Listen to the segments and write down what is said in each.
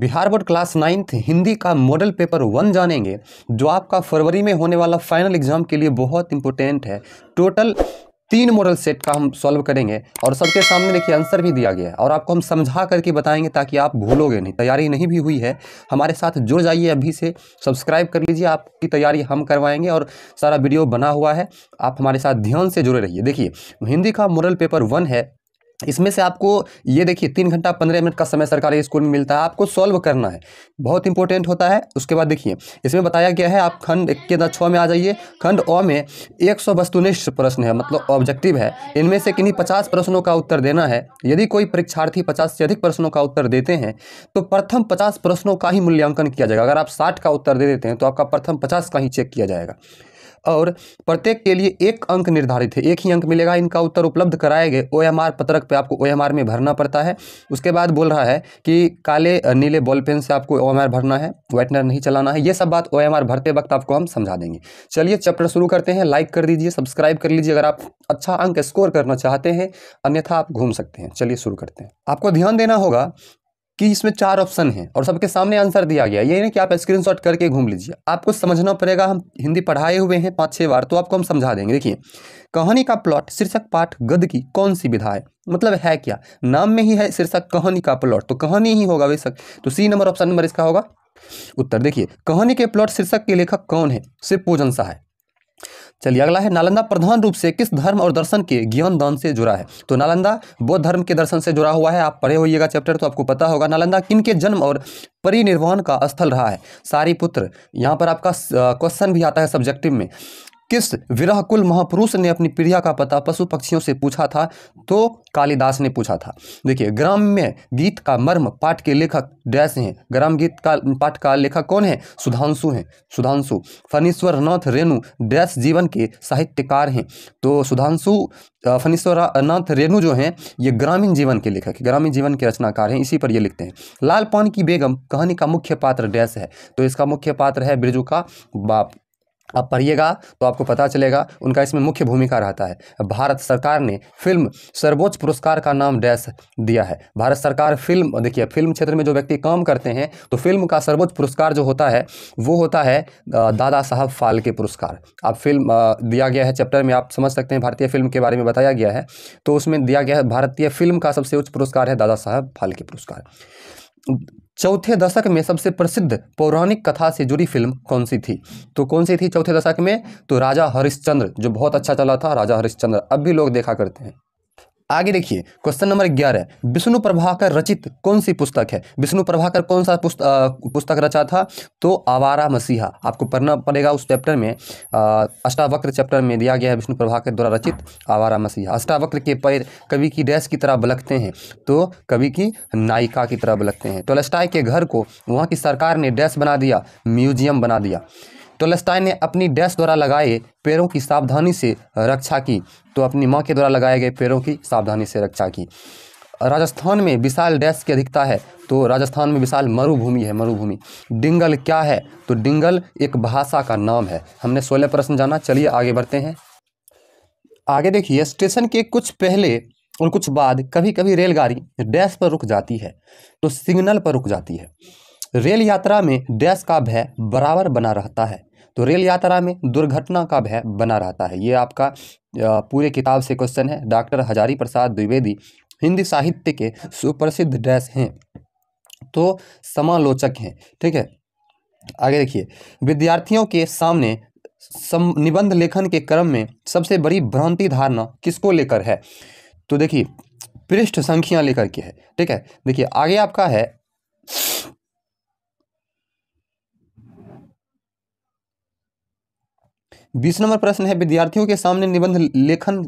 Bihar board class ninth Hindi का model paper one जानेंगे जो आपका फरवरी में होने वाला फाइनल एग्जाम के लिए बहुत इंपॉर्टेंट है टोटल तीन मॉडल सेट का हम सॉल्व करेंगे और सबके सामने देखिए आंसर भी दिया गया है और आपको हम समझा करके बताएंगे ताकि आप भूलोगे नहीं तैयारी नहीं भी हुई है हमारे साथ जुड़ जाइए अभी से सब्सक्राइब कर लीजिए आपकी तैयारी हम करवाएंगे और सारा वीडियो बना हुआ है आप हमारे साथ ध्यान से जुड़े रहिए देखिए हिंदी का मॉडल पेपर वन है इसमें से आपको ये देखिए तीन घंटा पंद्रह मिनट का समय सरकारी स्कूल में मिलता है आपको सॉल्व करना है बहुत इंपॉर्टेंट होता है उसके बाद देखिए इसमें बताया गया है आप खंड के दस छः में आ जाइए खंड ओ में एक सौ वस्तुनिष्ठ प्रश्न है मतलब ऑब्जेक्टिव है इनमें से किन्हीं पचास प्रश्नों का उत्तर देना है यदि कोई परीक्षार्थी पचास से अधिक प्रश्नों का उत्तर देते हैं तो प्रथम पचास प्रश्नों का ही मूल्यांकन किया जाएगा अगर आप साठ का उत्तर दे देते हैं तो आपका प्रथम पचास का ही चेक किया जाएगा और प्रत्येक के लिए एक अंक निर्धारित है एक ही अंक मिलेगा इनका उत्तर उपलब्ध कराए गए ओ पत्रक पे आपको ओ में भरना पड़ता है उसके बाद बोल रहा है कि काले नीले बॉल पेन से आपको ओ भरना है व्हाइटनर नहीं चलाना है ये सब बात ओ भरते वक्त आपको हम समझा देंगे चलिए चैप्टर शुरू करते हैं लाइक कर दीजिए सब्सक्राइब कर लीजिए अगर आप अच्छा अंक स्कोर करना चाहते हैं अन्यथा आप घूम सकते हैं चलिए शुरू करते हैं आपको ध्यान देना होगा कि इसमें चार ऑप्शन हैं और सबके सामने आंसर दिया गया ये ना कि आप स्क्रीनशॉट करके घूम लीजिए आपको समझना पड़ेगा हम हिंदी पढ़ाए हुए हैं पाँच छः बार तो आपको हम समझा देंगे देखिए कहानी का प्लॉट शीर्षक पाठ गद की कौन सी विधा है मतलब है क्या नाम में ही है शीर्षक कहानी का प्लॉट तो कहानी ही होगा बेशक तो सी नंबर ऑप्शन नंबर इसका होगा उत्तर देखिए कहानी के प्लॉट शीर्षक के लेखक कौन है सिर्फ पूजन शाह है चलिए अगला है नालंदा प्रधान रूप से किस धर्म और दर्शन के ज्ञान दान से जुड़ा है तो नालंदा बौद्ध धर्म के दर्शन से जुड़ा हुआ है आप पढ़े होइएगा चैप्टर तो आपको पता होगा नालंदा किन के जन्म और परिनिर्वाण का स्थल रहा है सारी पुत्र यहाँ पर आपका क्वेश्चन भी आता है सब्जेक्टिव में किस विरह कुल महापुरुष ने अपनी प्रिया का पता पशु पक्षियों से पूछा था तो कालिदास ने पूछा था देखिए ग्राम्य गीत का मर्म पाठ के लेखक डैश हैं ग्राम गीत का पाठ का लेखक कौन है सुधांशु हैं सुधांशु फनीश्वर नाथ रेणु डैश जीवन के साहित्यकार हैं तो सुधांशु नाथ रेणु जो हैं ये ग्रामीण जीवन के लेखक ग्रामीण जीवन के रचनाकार हैं इसी पर ये लिखते हैं लाल पान की बेगम कहानी का मुख्य पात्र डैश है तो इसका मुख्य पात्र है बिरजू का बाप आप पढ़िएगा तो आपको पता चलेगा उनका इसमें मुख्य भूमिका रहता है भारत सरकार ने फिल्म सर्वोच्च पुरस्कार का नाम डैश दिया है भारत सरकार फिल्म देखिए फिल्म क्षेत्र में जो व्यक्ति काम करते हैं तो फिल्म का सर्वोच्च पुरस्कार जो होता है वो होता है दादा साहब फाल्के पुरस्कार अब फिल्म दिया गया है चैप्टर में आप समझ सकते हैं भारतीय फिल्म के बारे में बताया गया है तो उसमें दिया गया है भारतीय फिल्म का सबसे उच्च पुरस्कार है दादा साहब फाल्के पुरस्कार चौथे दशक में सबसे प्रसिद्ध पौराणिक कथा से जुड़ी फिल्म कौन सी थी तो कौन सी थी चौथे दशक में तो राजा हरिश्चंद्र जो बहुत अच्छा चला था राजा हरिश्चंद्र अब भी लोग देखा करते हैं आगे देखिए क्वेश्चन नंबर ग्यारह विष्णु प्रभाकर रचित कौन सी पुस्तक है विष्णु प्रभाकर कौन सा पुस्तक रचा था तो आवारा मसीहा आपको पढ़ना पड़ेगा उस चैप्टर में अष्टावक्र चैप्टर में दिया गया है विष्णु प्रभाकर द्वारा रचित आवारा मसीहा अष्टावक्र के पैर कवि की डैश की तरह बलकते हैं तो कवि की नायिका की तरह बलकते हैं टोलस्टाई तो के घर को वहाँ की सरकार ने डैश बना दिया म्यूजियम बना दिया टोलस्टाइन तो ने अपनी डैश द्वारा लगाए पैरों की सावधानी से रक्षा की तो अपनी माँ के द्वारा लगाए गए पैरों की सावधानी से रक्षा की राजस्थान में विशाल डैश की अधिकता है तो राजस्थान में विशाल मरुभूमि है मरुभूमि डिंगल क्या है तो डिंगल एक भाषा का नाम है हमने सोलह प्रश्न जाना चलिए आगे बढ़ते हैं आगे देखिए स्टेशन के कुछ पहले और कुछ बाद कभी कभी रेलगाड़ी डैश पर रुक जाती है तो सिग्नल पर रुक जाती है रेल यात्रा में डैश का भय बराबर बना रहता है तो रेल यात्रा में दुर्घटना का भय बना रहता है ये आपका पूरे किताब से क्वेश्चन है डॉक्टर हजारी प्रसाद द्विवेदी हिंदी साहित्य के सुप्रसिद्ध डैश हैं तो समालोचक हैं ठीक है आगे देखिए विद्यार्थियों के सामने सम निबंध लेखन के क्रम में सबसे बड़ी भ्रांति धारणा किसको लेकर है तो देखिए पृष्ठ संख्या लेकर के है ठीक है देखिए आगे आपका है बीस नंबर प्रश्न है विद्यार्थियों के सामने निबंध लेखन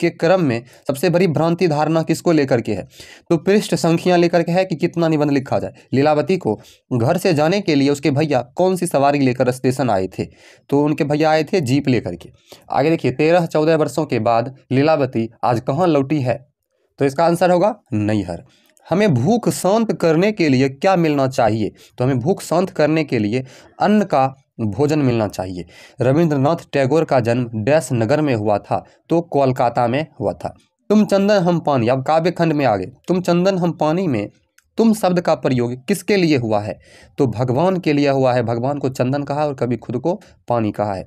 के क्रम में सबसे बड़ी भ्रांति धारणा किसको लेकर के है तो पृष्ठ संख्या लेकर के है कि कितना निबंध लिखा जाए लीलावती को घर से जाने के लिए उसके भैया कौन सी सवारी लेकर स्टेशन आए थे तो उनके भैया आए थे जीप लेकर के आगे देखिए तेरह चौदह वर्षों के बाद लीलावती आज कहाँ लौटी है तो इसका आंसर होगा नैहर हमें भूख शांत करने के लिए क्या मिलना चाहिए तो हमें भूख शांत करने के लिए अन्न का भोजन मिलना चाहिए रविंद्रनाथ टैगोर का जन्म डैश नगर में हुआ था तो कोलकाता में हुआ था तुम चंदन हम पानी अब काव्य खंड में आ गए तुम चंदन हम पानी में तुम शब्द का प्रयोग किसके लिए हुआ है तो भगवान के लिए हुआ है भगवान को चंदन कहा और कभी खुद को पानी कहा है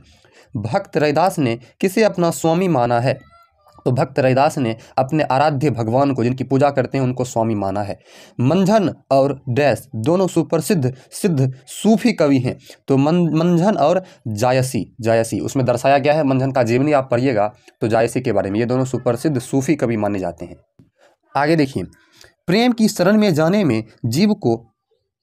भक्त रैदास ने किसे अपना स्वामी माना है तो भक्त रविदास ने अपने आराध्य भगवान को जिनकी पूजा करते हैं उनको स्वामी माना है मंझन और डैस दोनों सुप्रसिद्ध सिद्ध सूफी कवि हैं तो मन मंझन और जायसी जायसी उसमें दर्शाया गया है मंझन का जीवनी आप पढ़िएगा तो जायसी के बारे में ये दोनों सुप्रसिद्ध सूफी कवि माने जाते हैं आगे देखिए प्रेम की शरण में जाने में जीव को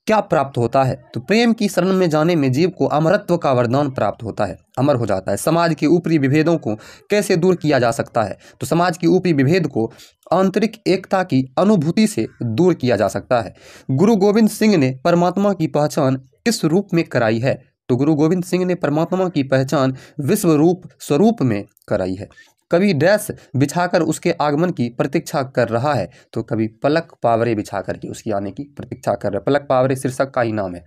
क्या प्राप्त होता है तो प्रेम की शरण में जाने में जीव को अमरत्व का वरदान प्राप्त होता है अमर हो जाता है समाज के ऊपरी विभेदों को कैसे दूर किया जा सकता है तो समाज के ऊपरी विभेद को आंतरिक एकता की अनुभूति से दूर किया जा सकता है गुरु गोविंद सिंह ने परमात्मा की पहचान किस रूप में कराई है तो गुरु गोविंद सिंह ने परमात्मा की पहचान विश्व रूप स्वरूप में कराई है कभी ड्रेस बिछाकर उसके आगमन की प्रतीक्षा कर रहा है तो कभी पलक पावरे बिछा करके उसकी आने की प्रतीक्षा कर रहा है पलक पावरे शीर्षक का ही नाम है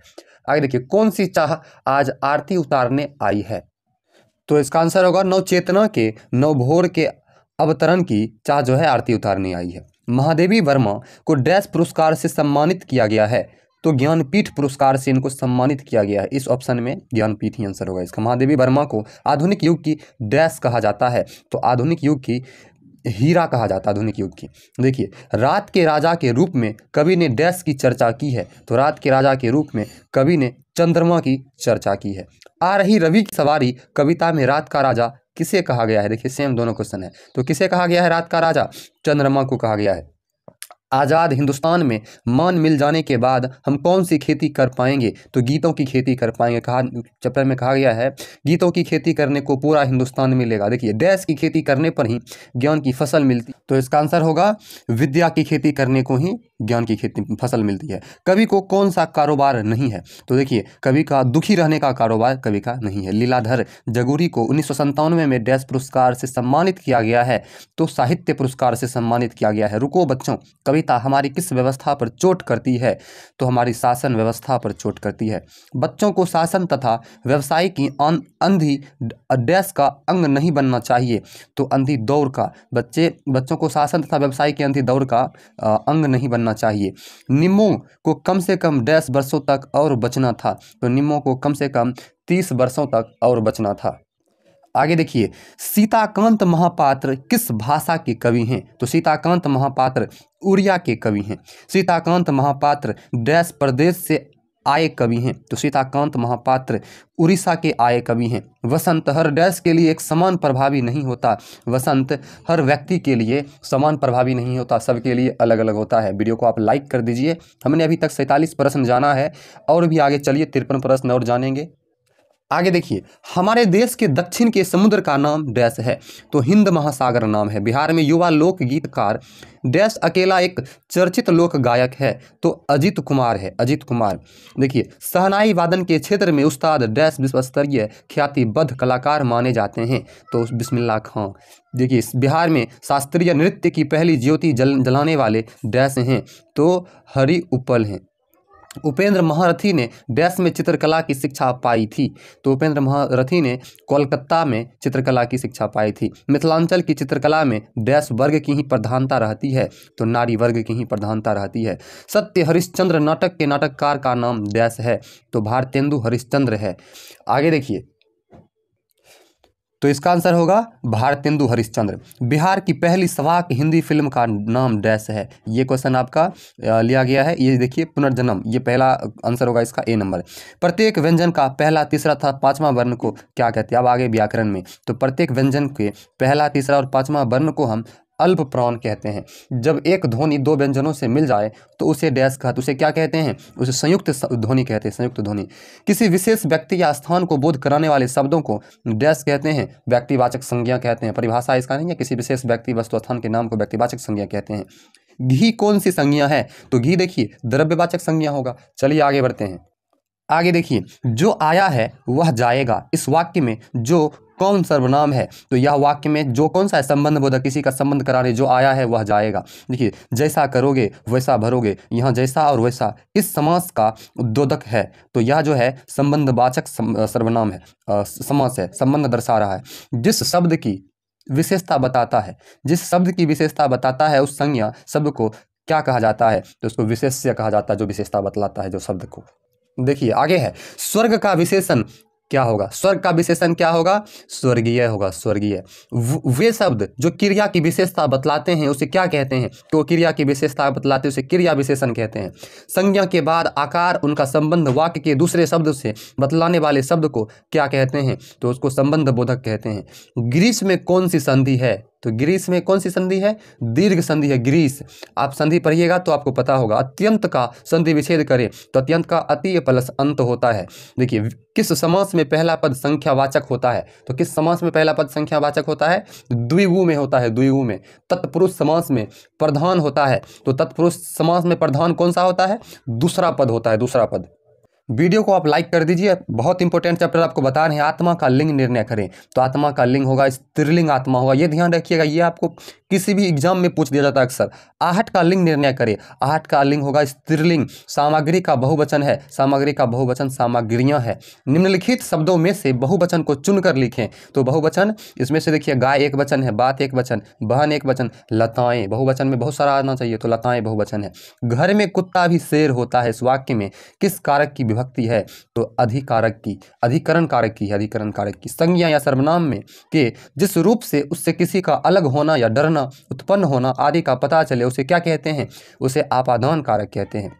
आगे देखिए कौन सी चाह आज आरती उतारने आई है तो इसका आंसर होगा नव चेतना के नव भोर के अवतरण की चाह जो है आरती उतारने आई है महादेवी वर्मा को ड्रेस पुरस्कार से सम्मानित किया गया है तो ज्ञानपीठ पुरस्कार से इनको सम्मानित किया गया है इस ऑप्शन में ज्ञानपीठ ही आंसर होगा इसका महादेवी वर्मा को आधुनिक युग की डैश कहा जाता है तो आधुनिक युग की हीरा कहा जाता है आधुनिक युग की देखिए रात के राजा के रूप में कवि ने डैश की चर्चा की है तो रात के राजा के रूप में कवि ने चंद्रमा की चर्चा की है आ रही रवि की सवारी कविता में रात का राजा किसे कहा गया है देखिए सेम दोनों क्वेश्चन है तो किसे कहा गया है रात का राजा चंद्रमा को कहा गया है आज़ाद हिंदुस्तान में मान मिल जाने के बाद हम कौन सी खेती कर पाएंगे तो गीतों की खेती कर पाएंगे कहा चैप्टर में कहा गया है गीतों की खेती करने को पूरा हिंदुस्तान मिलेगा देखिए देश की खेती करने पर ही ज्ञान की फसल मिलती तो इसका आंसर होगा विद्या की खेती करने को ही ज्ञान की खेती फसल मिलती है कवि को कौन सा कारोबार नहीं है तो देखिए कवि का दुखी रहने का कारोबार कवि का नहीं है लीलाधर जगूरी को उन्नीस में डैश पुरस्कार से सम्मानित किया गया है तो साहित्य पुरस्कार से सम्मानित किया गया है रुको बच्चों कविता हमारी किस व्यवस्था पर चोट करती है तो हमारी शासन व्यवस्था पर चोट करती है बच्चों को शासन तथा व्यवसाय की अं-, अंधी डैश का अंग नहीं बनना चाहिए तो अंधी दौड़ का बच्चे बच्चों को शासन तथा व्यवसाय की अंधी दौड़ का अंग नहीं बनना करना चाहिए निम्बो को कम से कम दस वर्षों तक और बचना था तो निमो को कम से कम तीस वर्षों तक और बचना था आगे देखिए सीताकांत महापात्र किस भाषा के कवि हैं तो सीताकांत महापात्र उड़िया के कवि हैं सीताकांत महापात्र डैश प्रदेश से आय कवि हैं तो सीताकांत महापात्र उड़ीसा के आय कवि हैं वसंत हर डैश के लिए एक समान प्रभावी नहीं होता वसंत हर व्यक्ति के लिए समान प्रभावी नहीं होता सबके लिए अलग अलग होता है वीडियो को आप लाइक कर दीजिए हमने अभी तक सैंतालीस प्रश्न जाना है और भी आगे चलिए तिरपन प्रश्न और जानेंगे आगे देखिए हमारे देश के दक्षिण के समुद्र का नाम डैश है तो हिंद महासागर नाम है बिहार में युवा लोक गीतकार डैश अकेला एक चर्चित लोक गायक है तो अजित कुमार है अजित कुमार देखिए सहनाई वादन के क्षेत्र में उस्ताद डैश विश्व स्तरीय ख्यातिबद्ध कलाकार माने जाते हैं तो बिस्मिल्ला खां देखिए बिहार में शास्त्रीय नृत्य की पहली ज्योति जल जलाने वाले डैश हैं तो हरि उपल हैं उपेंद्र महारथी ने देश में चित्रकला की शिक्षा पाई थी तो उपेंद्र महारथी ने कोलकाता में चित्रकला की शिक्षा पाई थी मिथिलांचल की चित्रकला में देश वर्ग की ही प्रधानता रहती है तो नारी वर्ग की ही प्रधानता रहती है सत्य हरिश्चंद्र नाटक के नाटककार का नाम देश है तो भारतेंदु हरिश्चंद्र है आगे देखिए तो इसका आंसर होगा भारतेंदु हरिश्चंद्र बिहार की पहली सवाक हिंदी फिल्म का नाम डैश है ये क्वेश्चन आपका लिया गया है ये देखिए पुनर्जन्म ये पहला आंसर होगा इसका ए नंबर प्रत्येक व्यंजन का पहला तीसरा था पाँचवा वर्ण को क्या कहते हैं अब आगे व्याकरण में तो प्रत्येक व्यंजन के पहला तीसरा और पाँचवा वर्ण को हम अल्प प्रॉन कहते हैं जब एक ध्वनि दो व्यंजनों से मिल जाए तो उसे डैश कहते उसे क्या कहते हैं उसे संयुक्त ध्वनि कहते हैं संयुक्त ध्वनि किसी विशेष व्यक्ति या स्थान को बोध कराने वाले शब्दों को डैश कहते हैं व्यक्तिवाचक संज्ञा कहते हैं परिभाषा इसका नहीं है किसी विशेष व्यक्ति वस्तु स्थान के नाम को व्यक्तिवाचक संज्ञा कहते हैं घी कौन सी संज्ञा है तो घी देखिए द्रव्यवाचक संज्ञा होगा चलिए आगे बढ़ते हैं आगे देखिए जो आया है वह जाएगा इस वाक्य में जो कौन सर्वनाम है तो यह वाक्य में जो कौन सा है संबंध बोधक किसी का संबंध कराने जो आया है वह जाएगा देखिए जैसा करोगे वैसा भरोगे यहाँ जैसा और वैसा इस समास का उद्योधक है तो यह जो है संबंधवाचक सर्वनाम है समास है संबंध दर्शा रहा है जिस शब्द की विशेषता बताता है जिस शब्द की विशेषता बताता है उस संज्ञा शब्द को क्या कहा जाता है तो उसको विशेष्य कहा जाता है जो विशेषता बतलाता है जो शब्द को देखिए आगे है स्वर्ग का विशेषण क्या होगा स्वर्ग का विशेषण क्या होगा स्वर्गीय होगा स्वर्गीय वे शब्द जो क्रिया की विशेषता बतलाते हैं उसे क्या कहते हैं तो क्रिया की विशेषता बतलाते हैं उसे क्रिया विशेषण कहते हैं संज्ञा के बाद आकार उनका संबंध वाक्य के दूसरे शब्द से बतलाने वाले शब्द को क्या कहते हैं तो उसको संबंध बोधक कहते हैं ग्रीष्म में कौन सी संधि है तो ग्रीस में कौन सी संधि है दीर्घ संधि है ग्रीस आप संधि पढ़िएगा तो आपको पता होगा अत्यंत का संधि विच्छेद करें तो अत्यंत का अति प्लस अंत होता है देखिए किस समास में पहला पद संख्यावाचक होता है तो किस समास में पहला पद संख्यावाचक होता है द्विगु में होता है द्विगु में तत्पुरुष समास में प्रधान होता है तो तत्पुरुष समास में प्रधान कौन सा होता है दूसरा पद होता है दूसरा पद वीडियो को आप लाइक कर दीजिए बहुत इंपॉर्टेंट चैप्टर आपको बता रहे हैं आत्मा का लिंग निर्णय करें तो आत्मा का लिंग होगा स्त्रीलिंग आत्मा होगा ये ध्यान रखिएगा ये आपको किसी भी एग्जाम में पूछ दिया जाता है अक्सर आहट का लिंग निर्णय करें आहट का लिंग होगा स्त्रीलिंग सामग्री का बहुवचन है सामग्री का बहुवचन सामग्रियाँ है निम्नलिखित शब्दों में से बहुवचन को चुनकर लिखें तो बहुवचन इसमें से देखिए गाय एक वचन है बात एक वचन बहन एक वचन लताएँ बहुवचन में बहुत सारा आना चाहिए तो लताएँ बहुवचन है घर में कुत्ता भी शेर होता है इस वाक्य में किस कारक की विभक्ति है तो अधिकारक की अधिकरण कारक की अधिकरण कारक की संज्ञा या सर्वनाम में के जिस रूप से उससे किसी का अलग होना या डरना उत्पन्न होना आदि का पता चले उसे क्या कहते हैं उसे आपादान कारक कहते हैं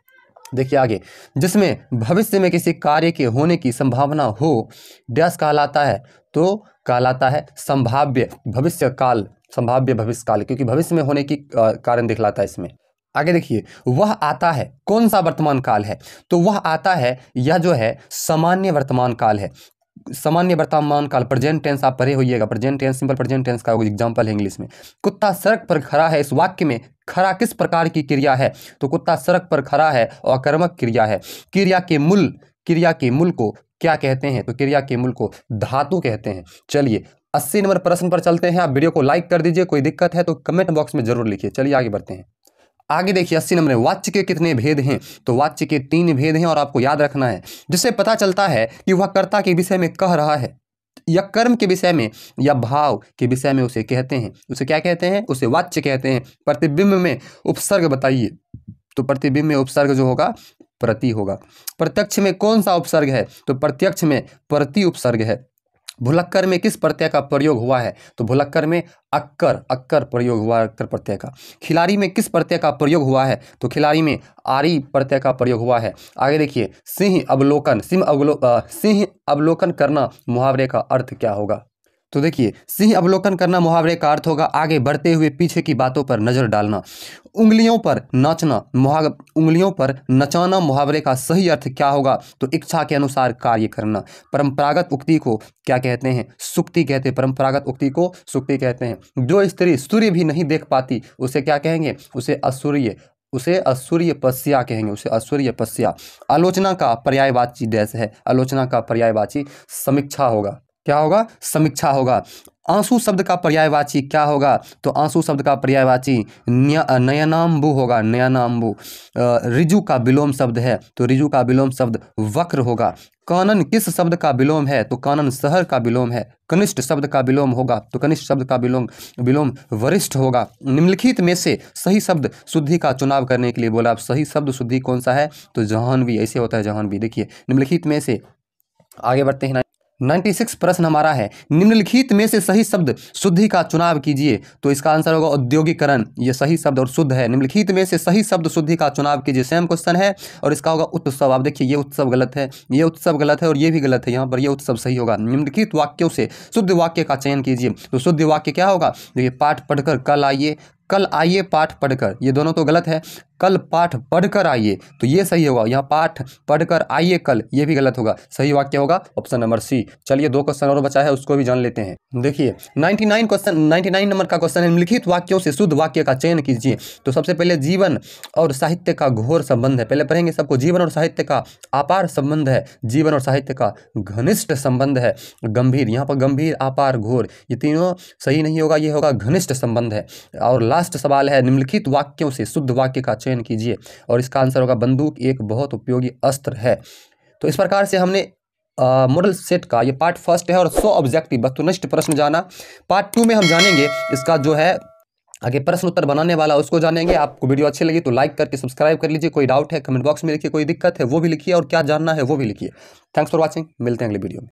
देखिए आगे जिसमें भविष्य में किसी कार्य के होने की संभावना हो डैश कहलाता है तो कहलाता है संभाव्य भविष्य काल संभाव्य भविष्य काल क्योंकि भविष्य में होने की कारण दिखलाता है इसमें आगे देखिए वह आता है कौन सा वर्तमान काल है तो वह आता है यह जो है सामान्य वर्तमान काल है सामान्य वर्तमान काल प्रेजेंट टेंस आप परे होइएगा present tense simple present tense का एग्जाम्पल है इंग्लिश में कुत्ता सड़क पर खड़ा है इस वाक्य में खड़ा किस प्रकार की क्रिया है तो कुत्ता सड़क पर खड़ा है और कर्मक क्रिया है क्रिया के मूल क्रिया के मूल को क्या कहते हैं तो क्रिया के मूल को धातु कहते हैं चलिए अस्सी नंबर प्रश्न पर चलते हैं आप वीडियो को लाइक कर दीजिए कोई दिक्कत है तो कमेंट बॉक्स में जरूर लिखिए चलिए आगे बढ़ते हैं आगे देखिए अस्सी नंबर में वाच्य के कितने भेद हैं तो वाच्य के तीन भेद हैं और आपको याद रखना है जिससे पता चलता है कि वह कर्ता के विषय में कह रहा है या कर्म के विषय में या भाव के विषय में उसे कहते हैं उसे क्या कहते हैं उसे वाच्य कहते हैं प्रतिबिंब में उपसर्ग बताइए तो प्रतिबिंब में उपसर्ग जो होगा प्रति होगा प्रत्यक्ष में कौन सा उपसर्ग है तो प्रत्यक्ष में प्रति उपसर्ग है भुलक्कर में किस प्रत्यय का प्रयोग हुआ है तो भुलक्कर में अक्कर अक्कर प्रयोग हुआ अक्कर प्रत्यय का खिलाड़ी में किस प्रत्यय का प्रयोग हुआ है तो खिलाड़ी में आरी प्रत्यय का प्रयोग हुआ है आगे देखिए सिंह अवलोकन सिंह अवलो सिंह अवलोकन करना मुहावरे का अर्थ क्या होगा तो देखिए सिंह अवलोकन करना मुहावरे का अर्थ होगा आगे बढ़ते हुए पीछे की बातों पर नजर डालना उंगलियों पर नाचना मुहा उंगलियों पर नचाना मुहावरे का सही अर्थ क्या होगा तो इच्छा के अनुसार कार्य करना परंपरागत उक्ति को क्या कहते हैं सुक्ति कहते हैं परंपरागत उक्ति को सुक्ति कहते हैं जो स्त्री सूर्य भी नहीं देख पाती उसे क्या कहेंगे उसे असूर्य उसे असूर्य पस्या कहेंगे उसे असूर्य पस्या आलोचना का पर्यायवाची डैश है आलोचना का पर्यायवाची समीक्षा होगा क्या होगा समीक्षा होगा आंसू शब्द का पर्यायवाची क्या होगा तो आंसू शब्द का पर्यायवाची नयनाम्बू होगा नयनाम्बू रिजु का विलोम शब्द है तो रिजु का विलोम शब्द वक्र होगा कानन किस शब्द का विलोम है तो कानन शहर का विलोम है कनिष्ठ शब्द का विलोम होगा तो कनिष्ठ शब्द का विलोम विलोम वरिष्ठ होगा निम्नलिखित में से सही शब्द शुद्धि का चुनाव करने के लिए बोला आप सही शब्द शुद्धि कौन सा है तो जहानवी ऐसे होता है जहानवी देखिए निम्नलिखित में से आगे बढ़ते हैं 96 प्रश्न हमारा है निम्नलिखित में से सही शब्द शुद्धि का चुनाव कीजिए तो इसका आंसर होगा औद्योगिकरण ये सही शब्द और शुद्ध है निम्नलिखित में से सही शब्द शुद्धि का चुनाव कीजिए सेम क्वेश्चन है और इसका होगा उत्सव आप देखिए ये उत्सव गलत है ये उत्सव गलत है और ये भी गलत है यहाँ पर यह उत्सव सही होगा निम्नलिखित वाक्यों से शुद्ध वाक्य का चयन कीजिए तो शुद्ध वाक्य क्या होगा देखिए पाठ पढ़कर कल आइए कल आइए पाठ पढ़कर ये दोनों तो गलत है कल पाठ पढ़कर आइए तो ये सही होगा यहाँ पाठ पढ़कर आइए कल ये भी गलत होगा सही वाक्य होगा ऑप्शन नंबर सी चलिए दो क्वेश्चन और बचा है उसको भी जान लेते हैं देखिए 99 क्वेश्चन 99 नंबर का क्वेश्चन है निम्नलिखित वाक्यों से शुद्ध वाक्य का चयन कीजिए तो सबसे पहले जीवन और साहित्य का घोर संबंध है पहले पढ़ेंगे सबको जीवन और साहित्य का अपार संबंध है जीवन और साहित्य का घनिष्ठ संबंध है गंभीर यहाँ पर गंभीर अपार घोर ये तीनों सही नहीं होगा ये होगा घनिष्ठ संबंध है और लास्ट सवाल है निम्नलिखित वाक्यों से शुद्ध वाक्य का चयन कीजिए और इसका आंसर होगा बंदूक एक बहुत उपयोगी अस्त्र है तो इस प्रकार से हमने मॉडल सेट का ये पार्ट फर्स्ट है और सौ ऑब्जेक्टिव वस्तुनिष्ठ प्रश्न जाना पार्ट टू में हम जानेंगे इसका जो है आगे प्रश्न उत्तर बनाने वाला उसको जानेंगे आपको वीडियो अच्छी लगी तो लाइक करके सब्सक्राइब कर लीजिए कोई डाउट है कमेंट बॉक्स में लिखिए कोई दिक्कत है वो भी लिखिए और क्या जानना है वो भी लिखिए थैंक्स फॉर वॉचिंग मिलते हैं अगले वीडियो में